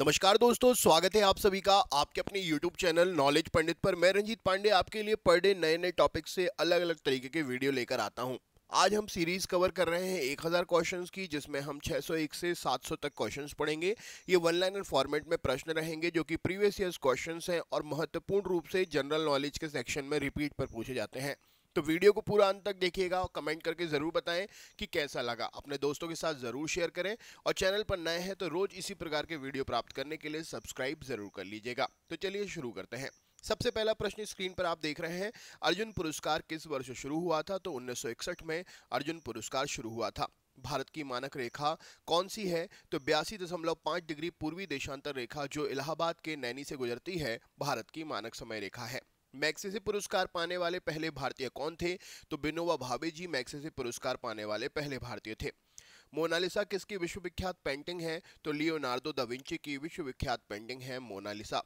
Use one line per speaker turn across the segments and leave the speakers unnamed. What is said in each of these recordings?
नमस्कार दोस्तों स्वागत है आप सभी का आपके अपने YouTube चैनल नॉलेज पंडित पर मैं रंजीत पांडे आपके लिए पर डे नए नए टॉपिक से अलग अलग तरीके के वीडियो लेकर आता हूं। आज हम सीरीज कवर कर रहे हैं 1000 क्वेश्चंस की जिसमें हम 601 से 700 तक क्वेश्चंस पढ़ेंगे ये वन लाइनर फॉर्मेट में प्रश्न रहेंगे जो कि प्रीवियस ईयर क्वेश्चंस हैं और महत्वपूर्ण रूप से जनरल नॉलेज के सेक्शन में रिपीट पर पूछे जाते हैं तो वीडियो को पूरा अंत तक देखिएगा और कमेंट करके ज़रूर बताएं कि कैसा लगा अपने दोस्तों के साथ ज़रूर शेयर करें और चैनल पर नए हैं तो रोज़ इसी प्रकार के वीडियो प्राप्त करने के लिए सब्सक्राइब ज़रूर कर लीजिएगा तो चलिए शुरू करते हैं सबसे पहला प्रश्न स्क्रीन पर आप देख रहे हैं अर्जुन पुरस्कार किस वर्ष शुरू हुआ था तो उन्नीस में अर्जुन पुरस्कार शुरू हुआ था भारत की मानक रेखा कौन सी है तो बयासी दशमलव पाँच डिग्री पूर्वी देशांतर रेखा जो इलाहाबाद के नैनी से गुजरती है भारत की मानक समय रेखा है मैक्सेसे पुरस्कार पाने वाले पहले भारतीय कौन थे तो बिनोवा भावे जी मैक्सेसे पुरस्कार पाने वाले पहले भारतीय थे मोनालिसा किसकी विश्वविख्यात पेंटिंग है तो लियोनार्डो दा विंची की विश्वविख्यात पेंटिंग है मोनालिसा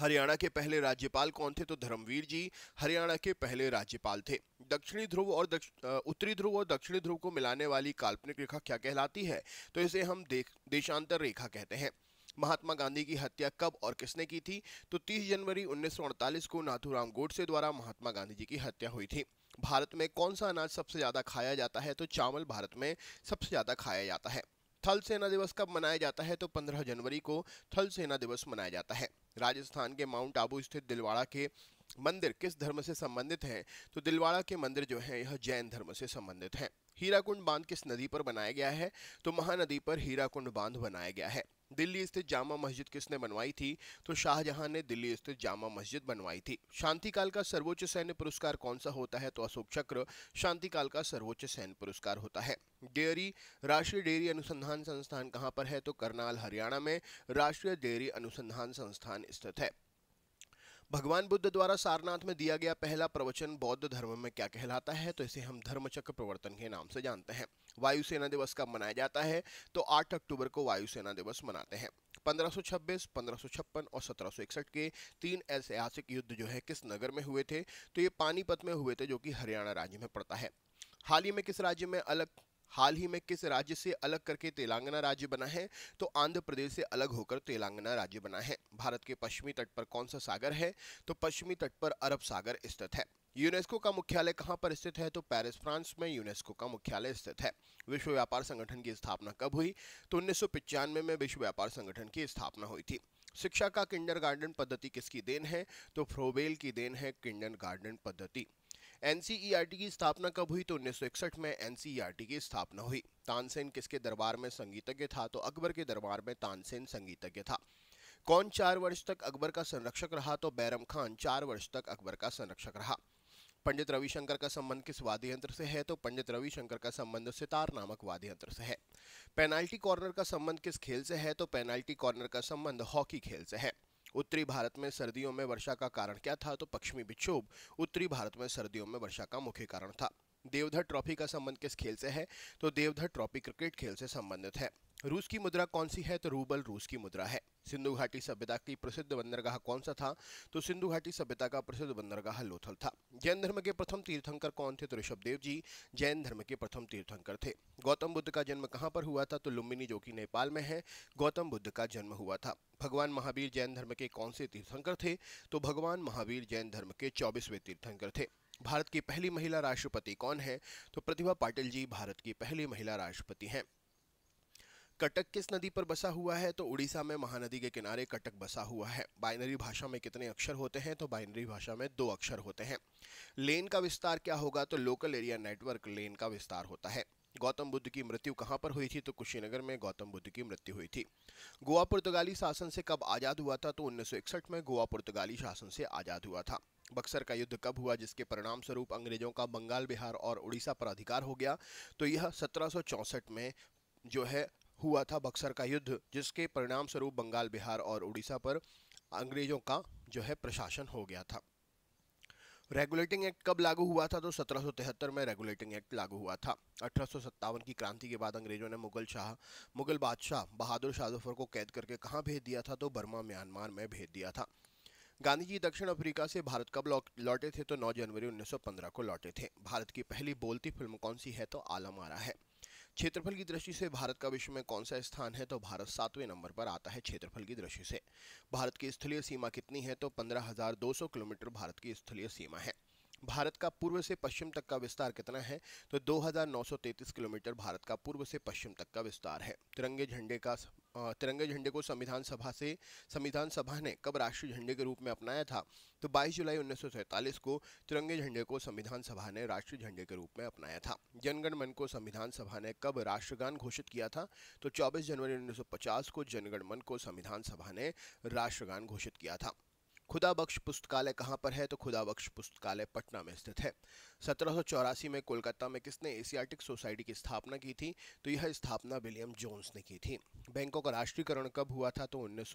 हरियाणा के पहले राज्यपाल कौन थे तो धर्मवीर जी हरियाणा के पहले राज्यपाल थे दक्षिणी ध्रुव और दक्ष, उत्तरी ध्रुव और दक्षिणी ध्रुव को मिलाने वाली काल्पनिक रेखा क्या कहलाती है तो इसे हम देश, देशांतर रेखा कहते हैं महात्मा गांधी की हत्या कब और किसने की थी तो 30 जनवरी 1948 को नाथूराम गोडसे द्वारा महात्मा गांधी जी की हत्या हुई थी भारत में कौन सा अनाज सबसे ज़्यादा खाया जाता है तो चावल भारत में सबसे ज़्यादा खाया जाता है थल सेना दिवस कब मनाया जाता है तो 15 जनवरी को थल सेना दिवस मनाया जाता है राजस्थान के माउंट आबू स्थित दिलवाड़ा के मंदिर किस धर्म से संबंधित हैं तो दिलवाड़ा के मंदिर जो हैं यह जैन धर्म से संबंधित हैं हीराकुंड बांध किस नदी पर बनाया गया है तो महानदी पर हीराकुंड बांध बनाया गया है दिल्ली स्थित जामा मस्जिद किसने बनवाई थी तो शाहजहां ने दिल्ली स्थित जामा मस्जिद बनवाई थी शांतिकाल का सर्वोच्च सैन्य पुरस्कार कौन सा होता है तो अशोक चक्र शांतिकाल का सर्वोच्च सैन्य पुरस्कार होता है डेयरी राष्ट्रीय डेयरी अनुसंधान संस्थान कहाँ पर है तो करनाल हरियाणा में राष्ट्रीय डेयरी अनुसंधान संस्थान स्थित है भगवान बुद्ध द्वारा सारनाथ में दिया गया पहला प्रवचन बौद्ध धर्म में क्या कहलाता है तो इसे हम धर्मचक्र प्रवर्तन के नाम से जानते हैं वायुसेना दिवस कब मनाया जाता है तो 8 अक्टूबर को वायुसेना दिवस मनाते हैं 1526, 1556 और 1761 के तीन ऐतिहासिक युद्ध जो है किस नगर में हुए थे तो ये पानीपत में हुए थे जो कि हरियाणा राज्य में पड़ता है हाल ही में किस राज्य में अलग हाल ही में किस राज्य से अलग करके तेलंगाना राज्य बना है तो आंध्र प्रदेश से अलग होकर तेलंगाना राज्य बना है भारत के पश्चिमी तट पर कौन सा सागर है तो पश्चिमी तट पर अरब सागर स्थित है यूनेस्को का मुख्यालय कहां पर स्थित है तो पेरिस फ्रांस में यूनेस्को का मुख्यालय स्थित है विश्व व्यापार संगठन की स्थापना कब हुई तो उन्नीस में विश्व व्यापार संगठन की स्थापना हुई थी शिक्षा का किंडर गार्डन पद्धति किसकी देन है तो फ्रोबेल की देन है किंडर गार्डन पद्धति एनसीईआरटी e की स्थापना कब हुई तो 1961 में एनसीईआरटी e की स्थापना हुई तानसेन किसके दरबार में संगीतज्ञ था तो अकबर के दरबार में तानसेन संगीतज्ञ था कौन चार वर्ष तक अकबर का संरक्षक रहा तो बैरम खान चार वर्ष तक अकबर का संरक्षक रहा पंडित रविशंकर का संबंध किस वाद्य यंत्र से है तो पंडित रविशंकर का संबंध सितार नामक वाद्य यंत्र से है पेनाल्टी कॉर्नर का संबंध किस खेल से है तो पेनाल्टी कॉर्नर का संबंध हॉकी खेल से है उत्तरी भारत में सर्दियों में वर्षा का कारण क्या था तो पश्चिमी विक्षोभ उत्तरी भारत में सर्दियों में वर्षा का मुख्य कारण था देवधर ट्रॉफी का संबंध किस खेल से है तो देवधर ट्रॉफी क्रिकेट खेल से संबंधित है रूस की मुद्रा कौन सी है तो रूबल रूस की मुद्रा है सिंधु घाटी सभ्यता की प्रसिद्ध बंदरगाह कौन सा था तो सिंधु घाटी सभ्यता का प्रसिद्ध बंदरगाह लोथल था जैन धर्म के प्रथम तीर्थंकर कौन थे तो ऋषभदेव जी जैन धर्म के प्रथम तीर्थंकर थे गौतम बुद्ध का जन्म कहाँ पर हुआ था तो लुम्बिनी जो कि नेपाल में है गौतम बुद्ध का जन्म हुआ था भगवान महावीर जैन धर्म के कौन से तीर्थंकर थे तो भगवान महावीर जैन धर्म के चौबीसवें तीर्थंकर थे भारत की पहली महिला राष्ट्रपति कौन है तो प्रतिभा पाटिल जी भारत की पहली महिला राष्ट्रपति हैं कटक किस नदी पर बसा हुआ है तो उड़ीसा में महानदी के किनारे कटक बसा हुआ है बाइनरी भाषा में कितने अक्षर होते हैं तो बाइनरी भाषा में दो अक्षर होते हैं लेन का विस्तार क्या होगा तो लोकल एरिया नेटवर्क लेन का विस्तार होता है गौतम बुद्ध की मृत्यु कहाँ पर हुई थी तो कुशीनगर में गौतम बुद्ध की मृत्यु हुई थी गोवा पुर्तगाली शासन से कब आज़ाद हुआ था तो उन्नीस में गोवा पुर्तगाली शासन से आज़ाद हुआ था बक्सर का युद्ध कब हुआ जिसके परिणाम स्वरूप अंग्रेजों का बंगाल बिहार और उड़ीसा पर अधिकार हो गया तो यह सत्रह में जो है हुआ था बक्सर का युद्ध जिसके परिणाम स्वरूप बंगाल बिहार और उड़ीसा पर अंग्रेजों का जो है प्रशासन हो गया था रेगुलेटिंग एक्ट कब लागू हुआ था तो सत्रह में रेगुलेटिंग एक्ट लागू हुआ था अठारह की क्रांति के बाद अंग्रेजों ने मुगल शाह मुगल बादशाह बहादुर शाह जफर को कैद करके कहाँ भेज दिया था तो बर्मा म्यांमार में भेज दिया था गांधी जी दक्षिण अफ्रीका से भारत कब लौटे थे तो 9 जनवरी 1915 को लौटे थे भारत की पहली बोलती फिल्म कौन सी है तो आलम आरा है क्षेत्रफल की दृष्टि से भारत का विश्व में कौन सा स्थान है तो भारत सातवें नंबर पर आता है क्षेत्रफल की दृष्टि से भारत की स्थलीय सीमा कितनी है तो 15,200 किलोमीटर भारत की स्थलीय सीमा है भारत का पूर्व से पश्चिम तक का विस्तार कितना है तो 2,933 किलोमीटर भारत का पूर्व से पश्चिम तक का विस्तार है तिरंगे झंडे का तिरंगे झंडे को संविधान सभा से संविधान सभा ने कब राष्ट्रीय झंडे के रूप में अपनाया था तो 22 जुलाई उन्नीस को तिरंगे झंडे को संविधान सभा ने राष्ट्रीय झंडे के रूप में अपनाया था जनगण मन को संविधान सभा ने कब राष्ट्रगान घोषित किया था तो 24 जनवरी 1950 को जनगण मन को संविधान सभा ने राष्ट्रगान घोषित किया था खुदा बख्श पुस्तकालय कहाँ पर है तो खुदा बख्श पुस्तकालय पटना में स्थित है सत्रह में कोलकाता में किसने एशियाटिक सोसाइटी की स्थापना की थी तो यह स्थापना विलियम जोन्स ने की थी बैंकों का राष्ट्रीयकरण कब हुआ था तो उन्नीस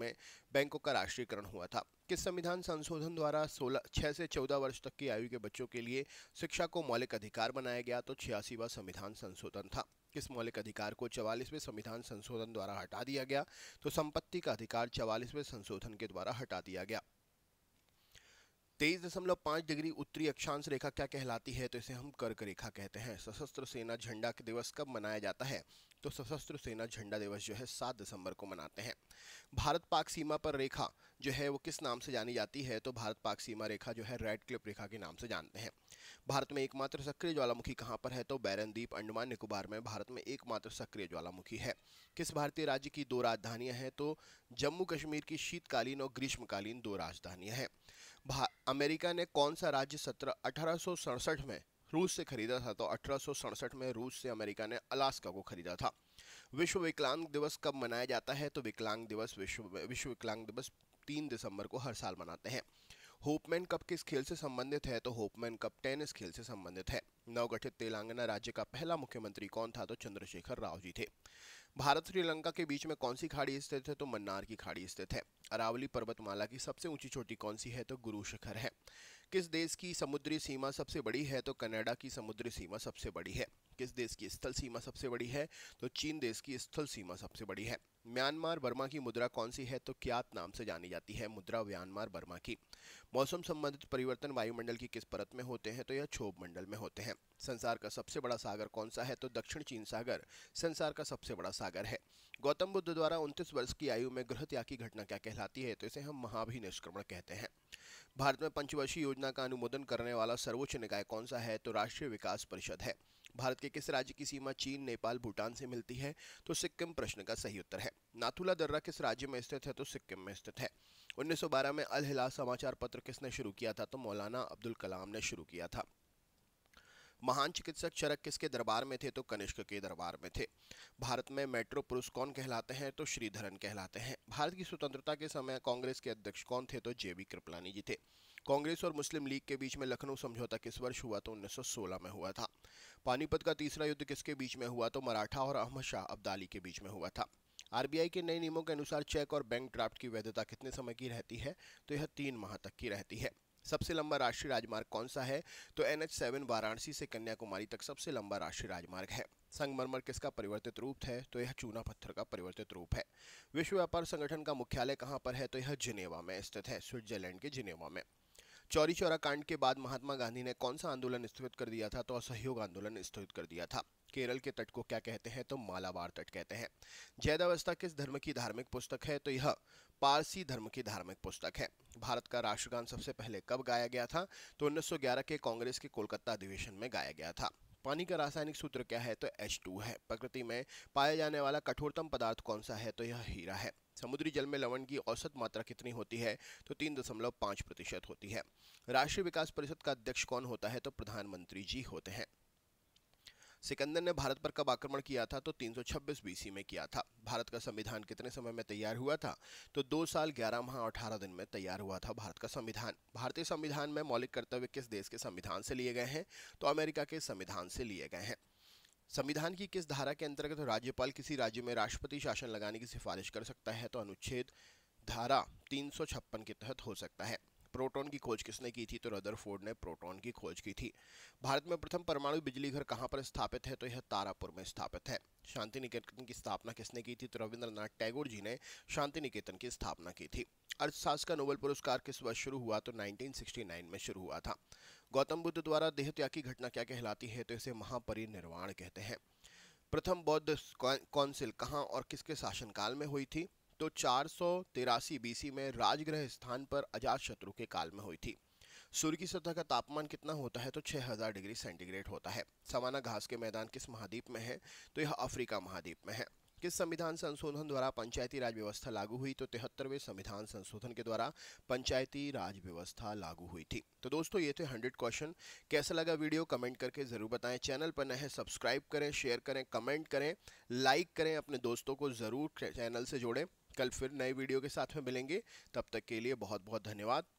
में बैंकों का राष्ट्रीयकरण हुआ था किस संविधान संशोधन द्वारा सोलह छः से चौदह वर्ष तक की आयु के बच्चों के लिए शिक्षा को मौलिक अधिकार बनाया गया तो छियासीवा संविधान संशोधन था किस मौलिक अधिकार को चवालीसवें संविधान संशोधन द्वारा हटा दिया गया तो संपत्ति का अधिकार चवालीसवें संशोधन के द्वारा हटा दिया गया तेईस दशमलव पांच डिग्री उत्तरी अक्षांश रेखा क्या कहलाती है तो इसे हम कर्क रेखा कहते हैं सशस्त्र सेना झंडा के दिवस कब मनाया जाता है तो सशस्त्र सेना झंडा दिवस जो है सात दिसंबर को मनाते हैं भारत पाक सीमा पर रेखा जो है वो किस नाम से जानी जाती है तो भारत पाक सीमा रेखा जो है रेड क्लिप रेखा के नाम से जानते हैं भारत में एकमात्र सक्रिय ज्वालामुखी कहाँ पर है तो बैरन द्वीप अंडमान निकोबार में भारत में एकमात्र सक्रिय ज्वालामुखी है किस भारतीय राज्य की दो राजधानियां हैं तो जम्मू कश्मीर की शीतकालीन और ग्रीष्मकालीन दो राजधानियां हैं अमेरिका ने कौन सा राज्य सत्रह अठारह में रूस से खरीदा था तो अठारह में रूस से अमेरिका ने अलास्का को खरीदा था विश्व विकलांग दिवस कब मनाया जाता है तो विकलांग दिवस विश्व विश्व विकलांग दिवस तीन दिसंबर को हर साल मनाते हैं होपमैन कप किस खेल से संबंधित है तो होपमैन कप टेनिस खेल से संबंधित है नवगठित तेलंगाना राज्य का पहला मुख्यमंत्री कौन था तो चंद्रशेखर राव जी थे भारत श्रीलंका के बीच में कौन सी खाड़ी स्थित है तो मन्नार की खाड़ी स्थित है अरावली पर्वतमाला की सबसे ऊंची चोटी कौन सी है तो गुरु शिखर है किस देश की समुद्री सीमा सबसे बड़ी है तो कनाडा की समुद्री सीमा सबसे बड़ी है किस देश की स्थल सीमा सबसे बड़ी है तो चीन देश की स्थल सीमा सबसे बड़ी है म्यांमार बर्मा की मुद्रा कौन सी है तो क्या नाम से जानी जाती है मुद्रा म्यांमार बर्मा की मौसम संबंधित परिवर्तन वायुमंडल की किस परत में होते हैं तो यह क्षोभ मंडल में होते हैं संसार का सबसे बड़ा सागर कौन सा है तो दक्षिण चीन सागर संसार का सबसे बड़ा सागर है गौतम बुद्ध द्वारा उनतीस वर्ष की आयु में गृह त्याग की घटना क्या कहलाती है तो इसे हम महाभिनिष्क्रमण कहते हैं भारत में पंचवर्षीय योजना का अनुमोदन करने वाला सर्वोच्च निकाय कौन सा है तो राष्ट्रीय विकास परिषद है भारत के किस राज्य की सीमा चीन नेपाल भूटान से मिलती है तो सिक्किम प्रश्न का सही उत्तर है नाथुला दर्रा किस राज्य में स्थित है तो सिक्किम में स्थित है 1912 में अल हिला समाचार पत्र किसने शुरू किया था तो मौलाना अब्दुल कलाम ने शुरू किया था महान चिकित्सक चरक किसके दरबार में थे तो कनिष्क के दरबार में थे भारत में मेट्रो पुरुष कौन कहलाते हैं तो श्रीधरन कहलाते हैं भारत की स्वतंत्रता के समय कांग्रेस के अध्यक्ष कौन थे तो जे कृपलानी जी थे कांग्रेस और मुस्लिम लीग के बीच में लखनऊ समझौता किस वर्ष हुआ तो 1916 में हुआ था पानीपत का तीसरा युद्ध किसके बीच में हुआ तो मराठा और अहमद शाह अब्दाली के बीच में हुआ था आरबीआई के नए नियमों के अनुसार चेक और बैंक ड्राफ्ट की वैधता कितने समय की रहती है तो यह तीन माह तक की रहती है सबसे लंबा राष्ट्रीय राजमार्ग कौन सा है तो एन एच सेवन वाराणसी से कन्याकुमारी तक सबसे लंबा राष्ट्रीय राजमार्ग है संगमरमर किसका परिवर्तित रूप है तो यह चूना पत्थर का परिवर्तित रूप है विश्व व्यापार संगठन का मुख्यालय कहाँ पर है तो यह जिनेवा में स्थित है स्विट्जरलैंड के जिनेवा में चौरी चौरा कांड के बाद महात्मा गांधी ने कौन सा आंदोलन स्थगित कर दिया था तो असहयोग आंदोलन स्थगित कर दिया था केरल के तट को क्या कहते हैं तो मालाबार तट कहते हैं जैदावस्था किस धर्म की धार्मिक पुस्तक है तो यह पारसी धर्म की धार्मिक पुस्तक है भारत का राष्ट्रगान सबसे पहले कब गाया गया था तो 1911 के कांग्रेस के कोलकाता अधिवेशन में गाया गया था पानी का रासायनिक सूत्र क्या है तो H2 है प्रकृति में पाया जाने वाला कठोरतम पदार्थ कौन सा है तो यह हीरा है समुद्री जल में लवण की औसत मात्रा कितनी होती है तो तीन दशमलव पाँच प्रतिशत होती है राष्ट्रीय विकास परिषद का अध्यक्ष कौन होता है तो प्रधानमंत्री जी होते हैं सिकंदर ने भारत पर कब आक्रमण किया था तो 326 बीसी में किया था भारत का संविधान कितने समय में तैयार हुआ था तो दो साल ग्यारह माह अठारह दिन में तैयार हुआ था भारत का संविधान भारतीय संविधान में मौलिक कर्तव्य किस देश के संविधान से लिए गए हैं तो अमेरिका के संविधान से लिए गए हैं संविधान की किस धारा के अंतर्गत राज्यपाल किसी राज्य में राष्ट्रपति शासन लगाने की सिफारिश कर सकता है तो अनुच्छेद धारा तीन के तहत हो सकता है प्रोटॉन की खोज किसने की थी तो रदरफोर्ड ने प्रोटॉन की खोज की थी भारत में प्रथम परमाणु बिजली घर कहां पर स्थापित है तो यह तारापुर में स्थापित है शांति निकेतन की स्थापना किसने की थी तो रविंद्रनाथ टैगोर जी ने शांति निकेतन की स्थापना की थी अर्थशास्त्र का नोबेल पुरस्कार किस वर्ष शुरू हुआ तो 1969 में शुरू हुआ था गौतम बुद्ध द्वारा देह त्याग की घटना क्या कहलाती है तो इसे महापरिनिर्वाण कहते हैं प्रथम बौद्ध कौंसिल कहाँ और किसके शासनकाल में हुई थी तो चार सौ बीसी में राजगृह स्थान पर अजात शत्रु के काल में हुई थी सूर्य की सतह का तापमान कितना होता है तो 6000 डिग्री सेंटीग्रेड होता है समाना घास के मैदान किस महाद्वीप में है तो यह अफ्रीका महाद्वीप में है किस संविधान संशोधन द्वारा पंचायती राज व्यवस्था लागू हुई तो तिहत्तरवें संविधान संशोधन के द्वारा पंचायती राज व्यवस्था लागू हुई थी तो दोस्तों ये थे हंड्रेड क्वेश्चन कैसा लगा वीडियो कमेंट करके जरूर बताएं चैनल पर नए हैं सब्सक्राइब करें शेयर करें कमेंट करें लाइक करें अपने दोस्तों को जरूर चैनल से जोड़ें कल फिर नए वीडियो के साथ में मिलेंगे तब तक के लिए बहुत बहुत धन्यवाद